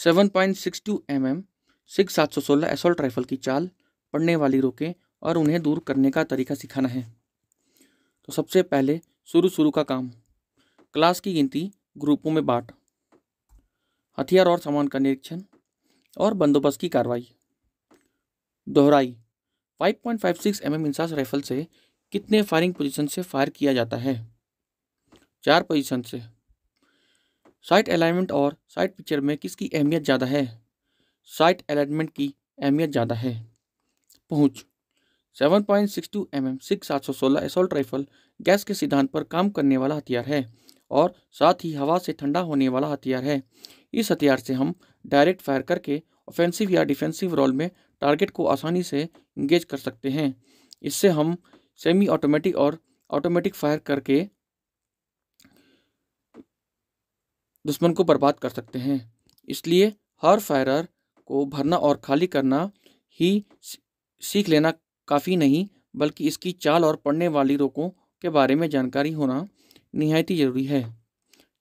seven point six two M M six सात सौ सोलह एसोल्ट राइफल की चाल पड़ने वाली रोकें और उन्हें दूर करने का तरीका सिखाना है तो सबसे पहले शुरू शुरू का काम क्लास की गिनती ग्रुपों में बांट हथियार और सामान का निरीक्षण और बंदोबस्त की कार्रवाई दोहराई 5.56 पॉइंट mm इंसास राइफल से कितने फायरिंग पोजीशन से फायर किया जाता है चार पोजीशन से साइट अलाइनमेंट और साइट पिक्चर में किसकी अहमियत ज़्यादा है साइट अलाइनमेंट की अहमियत ज़्यादा है पहुँच seven point six two M M six सात सौ सोलह एसोल्ट राइफल गैस के सिद्धांत पर काम करने वाला हथियार है और साथ ही हवा से ठंडा होने वाला हथियार है इस हथियार से हम डायरेक्ट फायर करके ऑफेंसिव या डिफेंसिव रोल में टारगेट को आसानी से इंगेज कर सकते हैं इससे हम सेमी ऑटोमेटिक और ऑटोमेटिक फायर करके दुश्मन को बर्बाद कर सकते हैं इसलिए हर फायरर को भरना और खाली करना ही सीख लेना काफ़ी नहीं बल्कि इसकी चाल और पड़ने वाली रोकों के बारे में जानकारी होना नहायत ही ज़रूरी है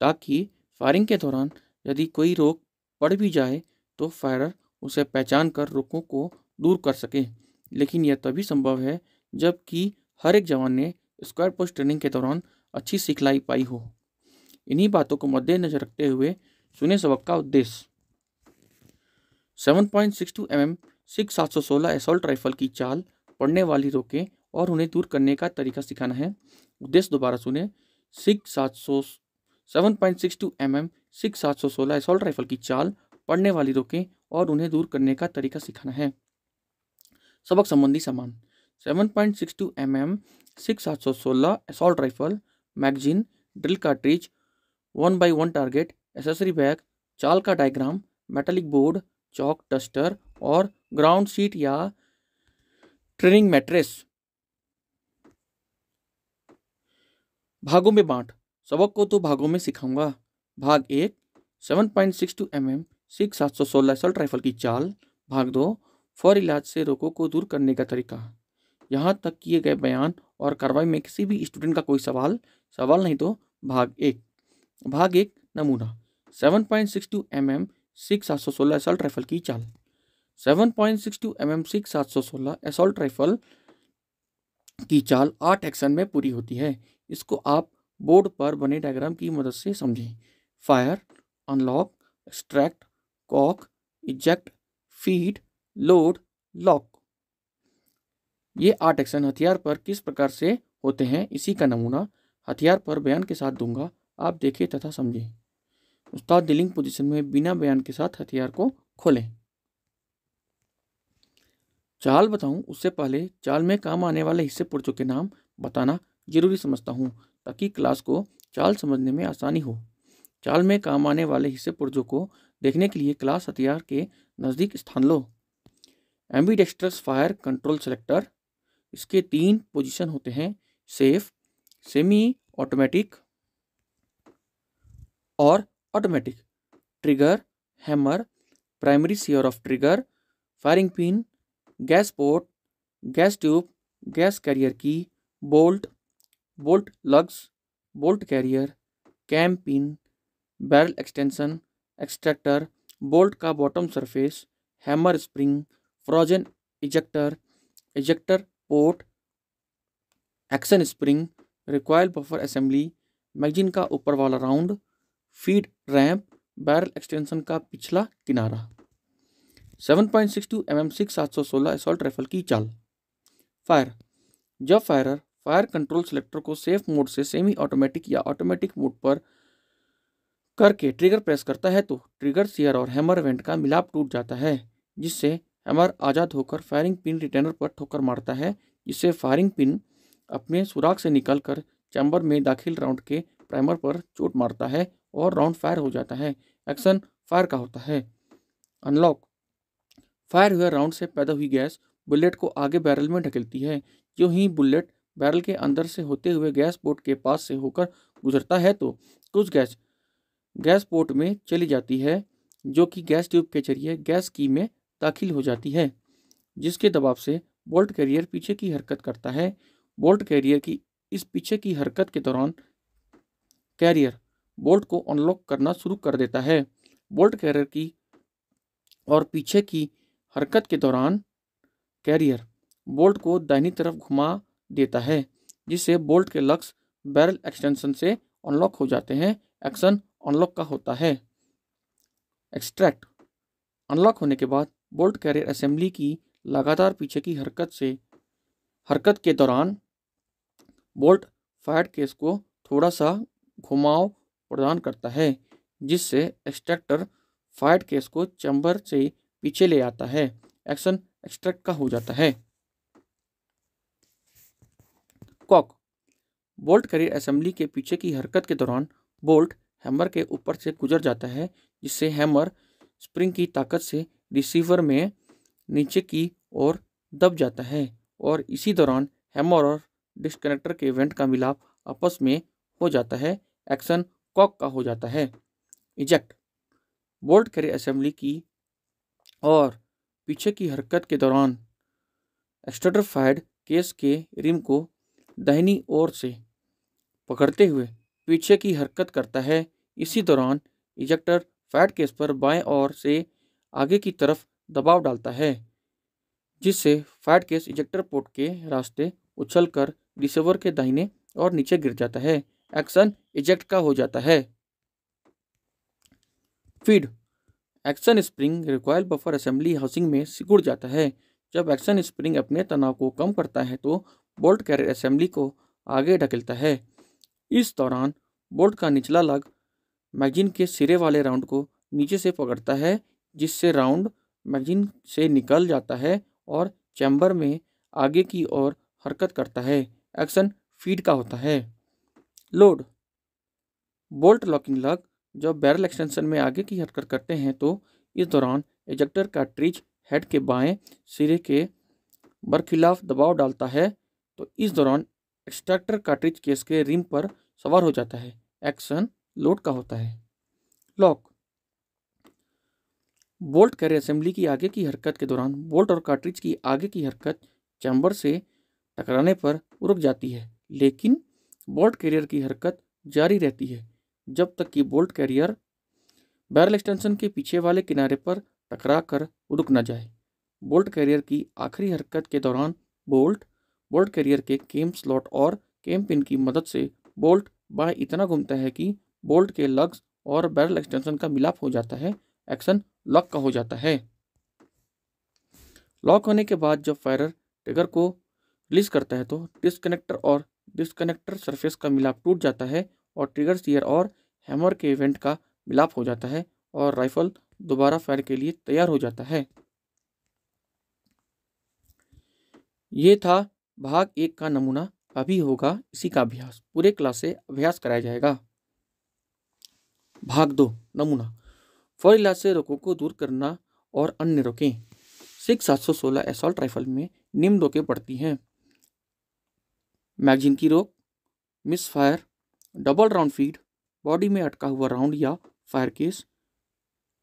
ताकि फायरिंग के दौरान यदि कोई रोक पड़ भी जाए तो फायरर उसे पहचान कर रोकों को दूर कर सके लेकिन यह तभी संभव है जबकि हर एक जवान ने स्क्वायर पोस्ट ट्रेनिंग के दौरान अच्छी सिखलाई पाई हो इन्हीं बातों को मद्देनजर रखते हुए सुने सबक का उद्देश्य seven point six two M M six सात सौ सोलह एसोल्ट राइफल की चाल पड़ने वाली रोकें और उन्हें दूर करने का तरीका सिखाना है उद्देश्य दोबारा सुने सिक्स सात सौ seven point six two M M six सात सौ सोलह एसोल्ट राइफल की चाल पड़ने वाली रोकें और उन्हें दूर करने का तरीका सिखाना है सबक संबंधी सामान seven point six two M M six सात सौ सोलह assault rifle magazine drill cartridge one by one target accessory bag चाल का diagram metallic board chalk duster और ग्राउंड सीट या ट्रेनिंग मैट्रेस भागों में बांट सबक को तो भागों में सिखाऊंगा भाग एक seven point six two M M six सात सौ सोलह सल्ट राइफल की चाल भाग दो फौर इलाज से रोगों को दूर करने का तरीका यहाँ तक किए गए बयान और कार्रवाई में किसी भी स्टूडेंट का कोई सवाल सवाल नहीं तो भाग एक भाग एक नमूना 7.62 point six two M M six सात सौ सोलह असल्ट राइफल की चाल 7.62 point six two M M six सात सौ सोलह असल्ट राइफल की चाल आठ एक्शन में पूरी होती है इसको आप बोर्ड पर बने डायग्राम की मदद से समझें fire unlock extract cock eject feed load lock ये आठ एक्शन हथियार पर किस प्रकार से होते हैं इसी का नमूना हथियार पर बयान के साथ दूंगा आप देखें तथा समझें उस्ताद डिलिंग पोजीशन में बिना बयान के साथ हथियार को खोलें चाल बताऊं उससे पहले चाल में काम आने वाले हिस्से पुर्जों के नाम बताना जरूरी समझता हूं ताकि क्लास को चाल समझने में आसानी हो चाल में काम आने वाले हिस्से पुर्जों को देखने के लिए क्लास हथियार के नज़दीक स्थान लो एम्बीडेक्स्ट्रस फायर कंट्रोल सेलेक्टर इसके तीन पोजीशन होते हैं सेफ सेमी ऑटोमेटिक और automatic trigger hammer primary sear of trigger firing pin gas port gas tube gas carrier key bolt bolt lugs bolt carrier cam pin barrel extension extractor bolt का bottom surface hammer spring frozen ejector ejector port action spring recoil buffer assembly magazine का ऊपर वाला round feed ramp barrel extension का पिछला किनारा 7.62 point six two M M six सात सौ सोलह की चाल फायर जब फायरर फायर कंट्रोल सिलेक्टर को सेफ मोड से सेमी ऑटोमेटिक या ऑटोमेटिक मोड पर करके ट्रिगर प्रेस करता है तो ट्रिगर सीयर और हैमर वेंट का मिलाप टूट जाता है जिससे हैमर आज़ाद होकर फायरिंग पिन रिटेनर पर ठोकर मारता है जिससे फायरिंग पिन अपने सुराख से निकलकर चैम्बर में दाखिल राउंड के प्राइमर पर चोट मारता है और राउंड फायर हो जाता है एक्शन फायर का होता है अनलॉक फायर हुए राउंड से पैदा हुई गैस बुलेट को आगे बैरल में ढकेलती है जो ही बुलेट बैरल के अंदर से होते हुए गैस पोर्ट के पास से होकर गुजरता है तो कुछ गैस गैस पोर्ट में चली जाती है जो कि गैस ट्यूब के जरिए गैस की में दाखिल हो जाती है जिसके दबाव से बोल्ट कैरियर पीछे की हरकत करता है बोल्ट कैरियर की इस पीछे की हरकत के दौरान कैरियर बोल्ट को अनलॉक करना शुरू कर देता है बोल्ट कैरियर की और पीछे की हरकत के दौरान कैरियर बोल्ट को दाहिनी तरफ घुमा देता है जिससे बोल्ट के लक्स बैरल एक्सटेंशन से अनलॉक हो जाते हैं एक्शन अनलॉक का होता है एक्सट्रैक्ट अनलॉक होने के बाद बोल्ट कैरियर असेंबली की लगातार पीछे की हरकत से हरकत के दौरान बोल्ट फायर केस को थोड़ा सा घुमाव प्रदान करता है जिससे एक्सट्रैक्टर फाइट केस को चैम्बर से पीछे ले आता है एक्शन एक्सट्रैक्ट का हो जाता है कॉक बोल्ट करियर असेंबली के पीछे की हरकत के दौरान बोल्ट हैमर के ऊपर से गुजर जाता है जिससे हैमर स्प्रिंग की ताकत से रिसीवर में नीचे की ओर दब जाता है और इसी दौरान हैमर और डिस्कनेक्टर के वेंट का मिलाप आपस में हो जाता है एक्शन कॉक का हो जाता है इजेक्ट बोल्ट करे असेंबली की और पीछे की हरकत के दौरान एक्स्ट्रफाइड केस के रिम को दाहिनी ओर से पकड़ते हुए पीछे की हरकत करता है इसी दौरान इजेक्टर फैट केस पर बाएं ओर से आगे की तरफ दबाव डालता है जिससे फैट केस इजेक्टर पोर्ट के रास्ते उछलकर कर के दाहिने और नीचे गिर जाता है एक्शन इजेक्ट का हो जाता है feed action spring require buffer assembly housing में सिकुड़ जाता है जब एक्शन स्प्रिंग अपने तनाव को कम करता है तो बोल्ट कैरियर असेंबली को आगे ढकेलता है इस दौरान बोल्ट का निचला लग मैगजीन के सिरे वाले राउंड को नीचे से पकड़ता है जिससे राउंड मैगजीन से निकल जाता है और चैम्बर में आगे की ओर हरकत करता है एक्शन फीड का होता है लोड बोल्ट लॉकिंग लग जब बैरल एक्सटेंशन में आगे की हटकर करते हैं तो इस दौरान एजेक्टर का ट्रिज हेड के बाएं सिरे के बरखिलाफ दबाव डालता है तो इस दौरान एक्सट्रैक्टर ट्रिज केस के रिम पर सवार हो जाता है एक्शन लोड का होता है लॉक बोल्ट कैरियर असेंबली की आगे की हरकत के दौरान बोल्ट और कार्ट्रिज की आगे की हरकत चैम्बर से टकराने पर रुक जाती है लेकिन बोल्ट कैरियर की हरकत जारी रहती है जब तक कि बोल्ट कैरियर बैरल एक्सटेंशन के पीछे वाले किनारे पर टकरा कर रुक न जाए बोल्ट कैरियर की आखिरी हरकत के दौरान बोल्ट बोल्ट कैरियर के केम स्लॉट और केम पिन की मदद से बोल्ट बाएँ इतना घूमता है कि बोल्ट के लग्स और बैरल एक्सटेंशन का मिलाप हो जाता है एक्शन लॉक का हो जाता है लॉक होने के बाद जब फायरर ट्रिगर को रिलीज करता है तो डिस्कनेक्टर और डिस्कनेक्टर सरफेस का मिलाप टूट जाता है और ट्रिगर सीयर और हैमर के इवेंट का मिलाप हो जाता है और राइफल दोबारा फायर के लिए तैयार हो जाता है ये था भाग एक का नमूना अभी होगा इसी का अभ्यास पूरे क्लास से अभ्यास कराया जाएगा भाग दो नमूना फॉर इलाज से रोकों को दूर करना और अन्य रोकें सिक्स सात सौ सोलह एसॉल्ट राइफल में निम्न रोकें पड़ती हैं मैगजीन की रोक misfire double round feed body में अटका हुआ राउंड या फायर केस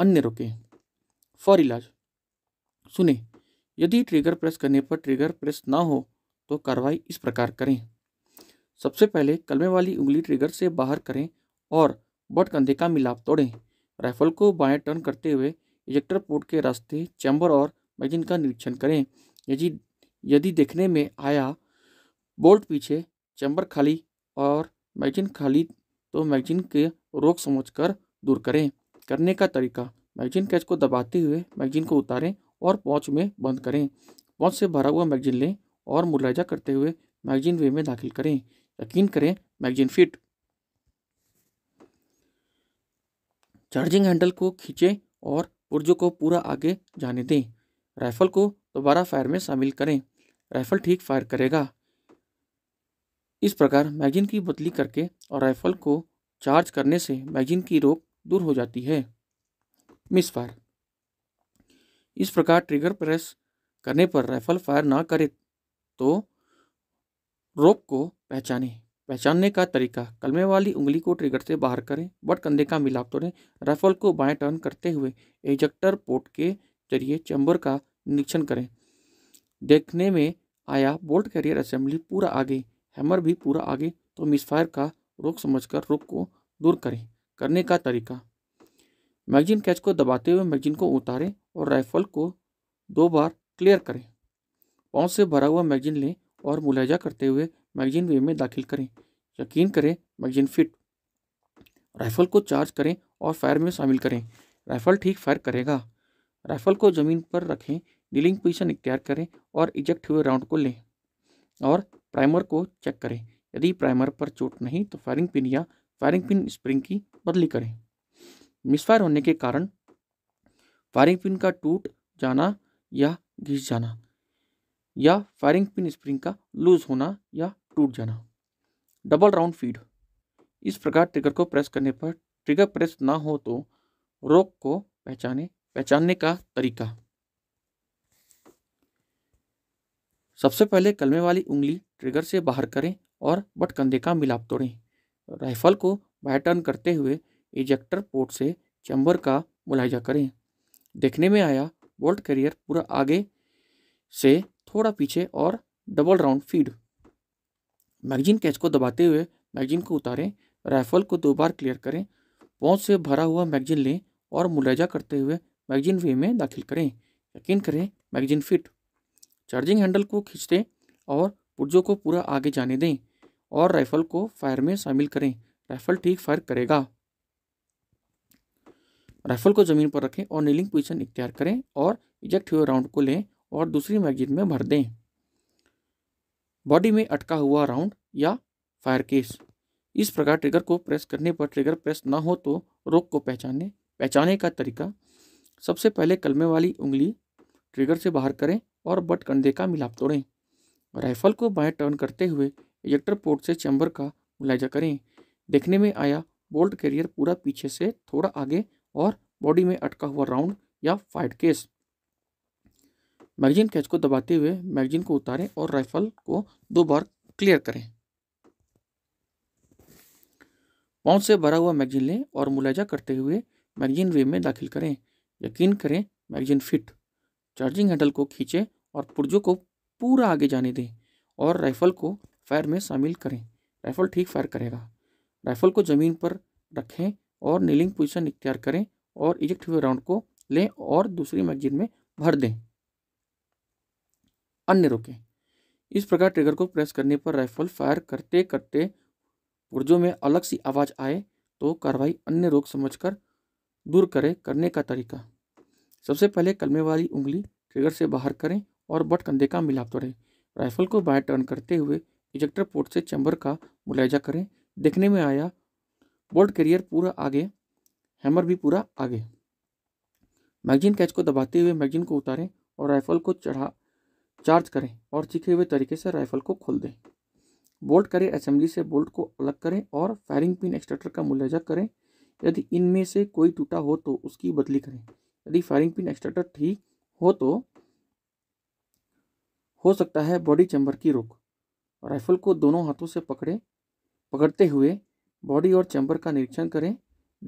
अन्य रोके फौर इलाज सुने यदि ट्रिगर प्रेस करने पर ट्रिगर प्रेस ना हो तो कार्रवाई इस प्रकार करें सबसे पहले कलमे वाली उंगली ट्रिगर से बाहर करें और बट कंधे का मिलाप तोड़ें राइफल को बाएं टर्न करते हुए इजेक्टर पोर्ट के रास्ते चैम्बर और मैगजीन का निरीक्षण करें यदि यदि देखने में आया बोल्ट पीछे चैम्बर खाली और मैगजीन खाली तो मैगजीन के रोक समझकर दूर करें करने का तरीका मैगजीन कैच को दबाते हुए मैगजीन को उतारें और पॉच में बंद करें पॉच से भरा हुआ मैगजीन लें और मुलायजा करते हुए मैगजीन वे में दाखिल करें यकीन करें मैगजीन फिट चार्जिंग हैंडल को खींचें और पुर्जों को पूरा आगे जाने दें राइफल को दोबारा फायर में शामिल करें राइफल ठीक फायर करेगा इस प्रकार मैगजीन की बदली करके और राइफल को चार्ज करने से मैगजीन की रोक दूर हो जाती है मिस फायर इस प्रकार ट्रिगर प्रेस करने पर राइफल फायर ना करे तो रोप को पहचाने पहचानने का तरीका कलमे वाली उंगली को ट्रिगर से बाहर करें बट कंधे का मिलाप तोड़ें राइफल को बाएं टर्न करते हुए एजक्टर पोर्ट के जरिए चैम्बर का निरीक्षण करें देखने में आया बोल्ट कैरियर असेंबली पूरा आगे हैमर भी पूरा आगे तो मिसफायर का रोक समझकर रुख को दूर करें करने का तरीका मैगजीन कैच को दबाते हुए मैगजीन को उतारें और राइफल को दो बार क्लियर करें पाँव से भरा हुआ मैगजीन लें और मुलायजा करते हुए मैगजीन वे में दाखिल करें यकीन करें मैगजीन फिट राइफल को चार्ज करें और फायर में शामिल करें राइफल ठीक फायर करेगा राइफल को ज़मीन पर रखें डीलिंग पोजीशन इख्तियार करें और इजेक्ट हुए राउंड को लें और प्राइमर को चेक करें यदि प्राइमर पर चोट नहीं तो फायरिंग पिन या फायरिंग पिन स्प्रिंग की बदली करें मिसफायर होने के कारण फायरिंग पिन का टूट जाना या घिस जाना या फायरिंग पिन स्प्रिंग का लूज होना या टूट जाना डबल राउंड फीड इस प्रकार ट्रिगर को प्रेस करने पर ट्रिगर प्रेस ना हो तो रोक को पहचाने पहचानने का तरीका सबसे पहले कलमे वाली उंगली ट्रिगर से बाहर करें और बटकंदे का मिलाप तोड़ें राइफल को बाहर टर्न करते हुए इजेक्टर पोर्ट से चैम्बर का मुलायजा करें देखने में आया बोल्ट कैरियर पूरा आगे से थोड़ा पीछे और double round feed magazine catch को दबाते हुए मैगजीन को उतारें राइफल को दो बार क्लियर करें पौध से भरा हुआ मैगजीन लें और मुलायजा करते हुए मैगजीन वे में दाखिल करें यकीन करें मैगजीन फिट चार्जिंग हैंडल को खींचते और पुर्जों को पूरा आगे जाने दें और राइफल को फायर में शामिल करें राइफल ठीक फायर करेगा राइफल को ज़मीन पर रखें और नीलिंग पोजिशन इख्तियार करें और इजेक्ट हुए राउंड को लें और दूसरी मैगजीन में भर दें बॉडी में अटका हुआ राउंड या फायर केस इस प्रकार ट्रिगर को प्रेस करने पर ट्रिगर प्रेस ना हो तो रोक को पहचाने पहचाने का तरीका सबसे पहले कलमे वाली उंगली ट्रिगर से बाहर करें और बट कंधे का मिलाप तोड़ें राइफल को बाएं टर्न करते हुए इजेक्टर पोर्ट से चैम्बर का मुलायजा करें देखने में आया बोल्ट कैरियर पूरा पीछे से थोड़ा आगे और बॉडी में अटका हुआ राउंड या फाइट केस मैगजीन कैच को दबाते हुए मैगजीन को उतारें और राइफल को दो बार क्लियर करें पाउच से भरा हुआ मैगजीन लें और मुलायजा करते हुए मैगजीन वे में दाखिल करें यकीन करें मैगजीन फिट चार्जिंग हैंडल को खींचें और पुर्जों को पूरा आगे जाने दें और राइफ़ल को फायर में शामिल करें राइफ़ल ठीक फायर करेगा राइफ़ल को ज़मीन पर रखें और नीलिंग पोजीशन इख्तियार करें और इजेक्ट हुए राउंड को लें और दूसरी मैगजीन में भर दें अन्य रोकें इस प्रकार ट्रिगर को प्रेस करने पर राइफल फायर करते करते पुर्जों में अलग सी आवाज़ आए तो कार्रवाई अन्य रोक समझकर दूर करें करने का तरीका सबसे पहले कलमे वाली उंगली ट्रिगर से बाहर करें और बट कंधे का मिलाप तोड़ें राइफल को बाय टर्न करते हुए इजेक्टर पोर्ट से चैम्बर का मुलायजा करें देखने में आया बोल्ट कैरियर पूरा आगे हैमर भी पूरा आगे मैगजीन कैच को दबाते हुए मैगजीन को उतारें और राइफल को चढ़ा चार्ज करें और सीखे हुए तरीके से राइफल को खोल दें बोल्ट करें असेंबली से बोल्ट को अलग करें और फायरिंग पिन एक्सट्रेक्टर का मुलायजा करें यदि इनमें से कोई टूटा हो तो उसकी बदली करें यदि फायरिंग पिन एक्सट्रेक्टर ठीक हो तो हो सकता है बॉडी चैम्बर की रोक राइफल को दोनों हाथों से पकड़े पकड़ते हुए बॉडी और चैम्बर का निरीक्षण करें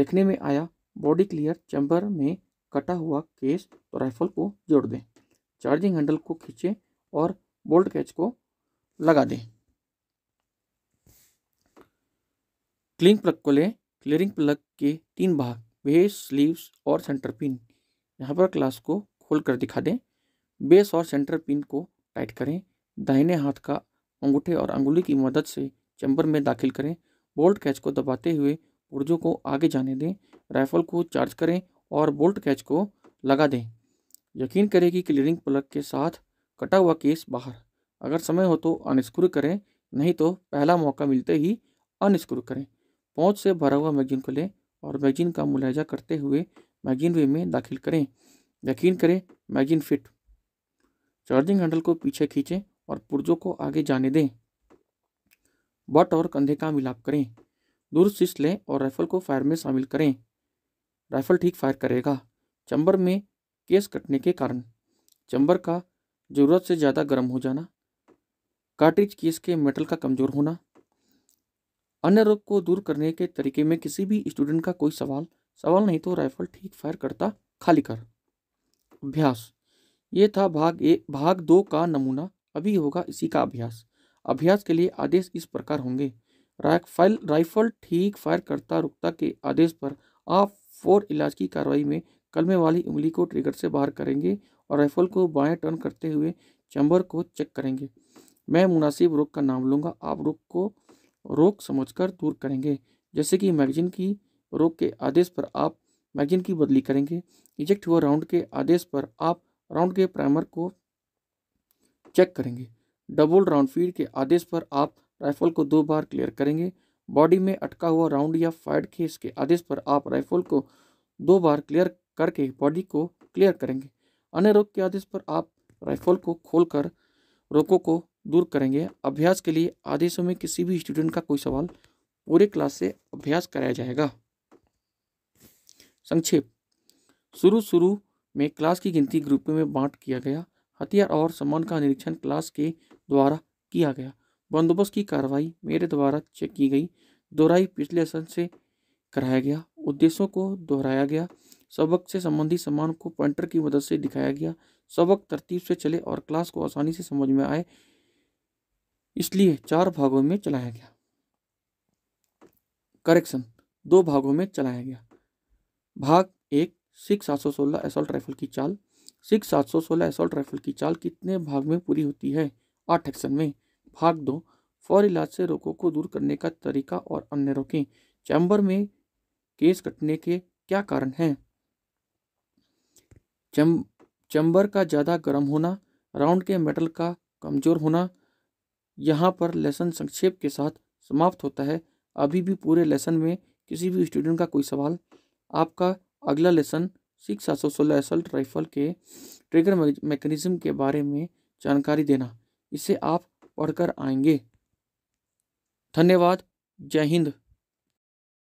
देखने में आया बॉडी क्लियर चैम्बर में कटा हुआ केस तो राइफल को जोड़ दें चार्जिंग हैंडल को खींचें और बोल्ट कैच को लगा दें क्लिंग प्लग को लें क्लियरिंग प्लग के तीन भाग बेस स्लीव्स और सेंटर पिन यहाँ पर क्लास को खोल कर दिखा दें बेस और सेंटर पिन को टाइट करें दाहिने हाथ का अंगूठे और अंगुली की मदद से चैम्बर में दाखिल करें बोल्ट कैच को दबाते हुए पुर्जों को आगे जाने दें राइफल को चार्ज करें और बोल्ट कैच को लगा दें यकीन करें कि क्लियरिंग प्लग के साथ कटा हुआ केस बाहर अगर समय हो तो अनस्क्रू करें नहीं तो पहला मौका मिलते ही अनस्क्रू करें पहुँच से भरा हुआ मैगजीन को लें और मैगजीन का मुलायजा करते हुए मैगजीन वे में दाखिल करें यकीन करें मैगजीन फिट चार्जिंग हैंडल को पीछे खींचें और पुर्जों को आगे जाने दें बट और कंधे का मिलाप करें दूर शीश लें और राइफल को फायर में शामिल करें राइफल ठीक फायर करेगा चंबर में केस कटने के कारण चंबर का ज़रूरत से ज़्यादा गर्म हो जाना कार्ट्रिज केस के मेटल का कमज़ोर होना अन्य रोग को दूर करने के तरीके में किसी भी स्टूडेंट का कोई सवाल सवाल नहीं तो राइफल ठीक फायर करता खाली कर अभ्यास ये था भाग एक भाग दो का नमूना अभी होगा इसी का अभ्यास अभ्यास के लिए आदेश इस प्रकार होंगे राइफल राइफल ठीक फायर करता रुकता के आदेश पर आप फोर इलाज की कार्रवाई में कलमे वाली उंगली को ट्रिगर से बाहर करेंगे और राइफल को बाएं टर्न करते हुए चैम्बर को चेक करेंगे मैं मुनासिब रोक का नाम लूँगा आप रोक को रोक समझकर दूर करेंगे जैसे कि मैगजीन की रोक के आदेश पर आप मैगजीन की बदली करेंगे इजेक्ट हुआ राउंड के आदेश पर आप राउंड के प्राइमर को चेक करेंगे डबल राउंड फीड के आदेश पर आप राइफल को दो बार क्लियर करेंगे बॉडी में अटका हुआ राउंड या फायर्ड खेस के आदेश पर आप राइफल को दो बार क्लियर करके बॉडी को क्लियर करेंगे अन्य रोग के आदेश पर आप राइफल को खोलकर रोकों को दूर करेंगे अभ्यास के लिए आदेशों में किसी भी स्टूडेंट का कोई सवाल पूरे क्लास से अभ्यास कराया जाएगा संक्षेप शुरू शुरू में क्लास की गिनती ग्रुप में बांट किया गया हथियार और सामान का निरीक्षण क्लास के द्वारा किया गया बंदोबस्त की कार्रवाई मेरे द्वारा चेक की गई दोहराई पिछले सेशन से कराया गया उद्देश्यों को दोहराया गया सबक से संबंधित सामान को पॉइंटर की मदद से दिखाया गया सबक तरतीब से चले और क्लास को आसानी से समझ में आए इसलिए चार भागों में चलाया गया करेक्शन दो भागों में चलाया गया भाग सिक्स सात सौ सोलह एसोल्ट राइफल की चाल सिक्स सात सौ सोलह एसोल्ट राइफल की चाल कितने भाग में पूरी होती है आठ एक्शन में भाग दो फौर इलाज से रोगों को दूर करने का तरीका और अन्य रोकें चैम्बर में केस कटने के क्या कारण हैं चम चैम्बर का ज़्यादा गर्म होना राउंड के मेटल का कमज़ोर होना यहाँ पर लेसन संक्षेप के साथ समाप्त होता है अभी भी पूरे लेसन में किसी भी स्टूडेंट का कोई सवाल आपका अगला लेसन सिक्स सात सौ सोलह असल्ट राइफल के ट्रिगर मैकेनिज्म के बारे में जानकारी देना इसे आप पढ़कर आएंगे धन्यवाद जय हिंद